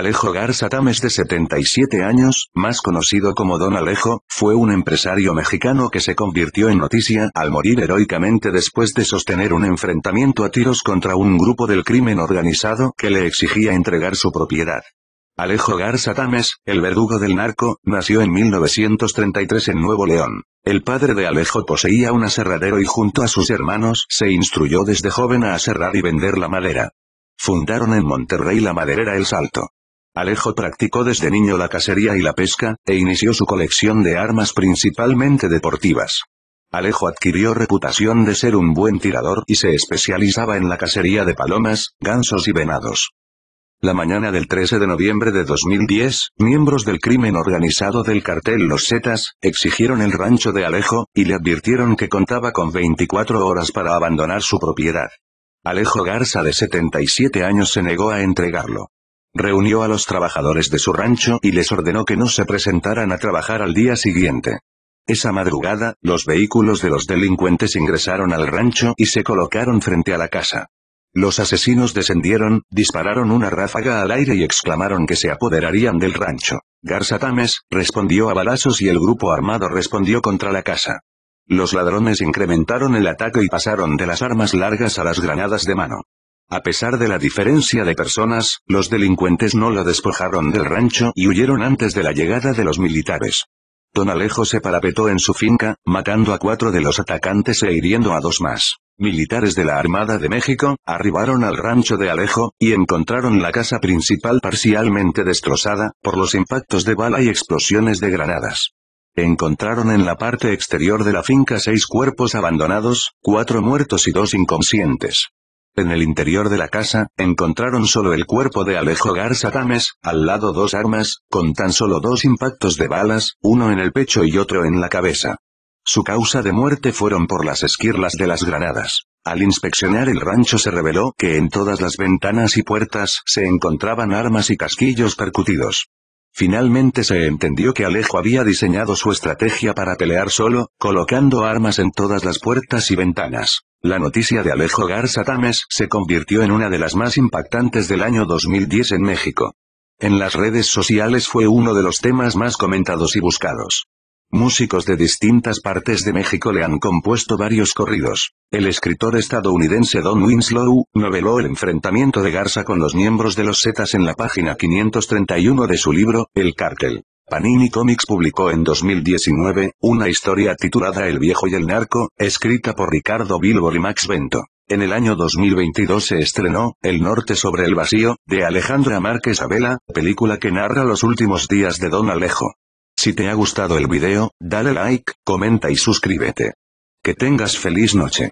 Alejo Garza Tames de 77 años, más conocido como Don Alejo, fue un empresario mexicano que se convirtió en noticia al morir heroicamente después de sostener un enfrentamiento a tiros contra un grupo del crimen organizado que le exigía entregar su propiedad. Alejo Garza Tames, el verdugo del narco, nació en 1933 en Nuevo León. El padre de Alejo poseía un aserradero y junto a sus hermanos se instruyó desde joven a aserrar y vender la madera. Fundaron en Monterrey la maderera El Salto. Alejo practicó desde niño la cacería y la pesca, e inició su colección de armas principalmente deportivas. Alejo adquirió reputación de ser un buen tirador y se especializaba en la cacería de palomas, gansos y venados. La mañana del 13 de noviembre de 2010, miembros del crimen organizado del cartel Los Zetas, exigieron el rancho de Alejo, y le advirtieron que contaba con 24 horas para abandonar su propiedad. Alejo Garza de 77 años se negó a entregarlo. Reunió a los trabajadores de su rancho y les ordenó que no se presentaran a trabajar al día siguiente. Esa madrugada, los vehículos de los delincuentes ingresaron al rancho y se colocaron frente a la casa. Los asesinos descendieron, dispararon una ráfaga al aire y exclamaron que se apoderarían del rancho. Garza Tamés respondió a balazos y el grupo armado respondió contra la casa. Los ladrones incrementaron el ataque y pasaron de las armas largas a las granadas de mano. A pesar de la diferencia de personas, los delincuentes no lo despojaron del rancho y huyeron antes de la llegada de los militares. Don Alejo se parapetó en su finca, matando a cuatro de los atacantes e hiriendo a dos más. Militares de la Armada de México, arribaron al rancho de Alejo, y encontraron la casa principal parcialmente destrozada, por los impactos de bala y explosiones de granadas. Encontraron en la parte exterior de la finca seis cuerpos abandonados, cuatro muertos y dos inconscientes. En el interior de la casa, encontraron solo el cuerpo de Alejo Garza Tames, al lado dos armas, con tan solo dos impactos de balas, uno en el pecho y otro en la cabeza. Su causa de muerte fueron por las esquirlas de las granadas. Al inspeccionar el rancho se reveló que en todas las ventanas y puertas se encontraban armas y casquillos percutidos. Finalmente se entendió que Alejo había diseñado su estrategia para pelear solo, colocando armas en todas las puertas y ventanas. La noticia de Alejo Garza Tames se convirtió en una de las más impactantes del año 2010 en México. En las redes sociales fue uno de los temas más comentados y buscados. Músicos de distintas partes de México le han compuesto varios corridos. El escritor estadounidense Don Winslow noveló el enfrentamiento de Garza con los miembros de los Zetas en la página 531 de su libro, El Cártel. Panini Comics publicó en 2019, una historia titulada El viejo y el narco, escrita por Ricardo Bilbo y Max Bento. En el año 2022 se estrenó, El norte sobre el vacío, de Alejandra Márquez Abela, película que narra los últimos días de Don Alejo. Si te ha gustado el video, dale like, comenta y suscríbete. Que tengas feliz noche.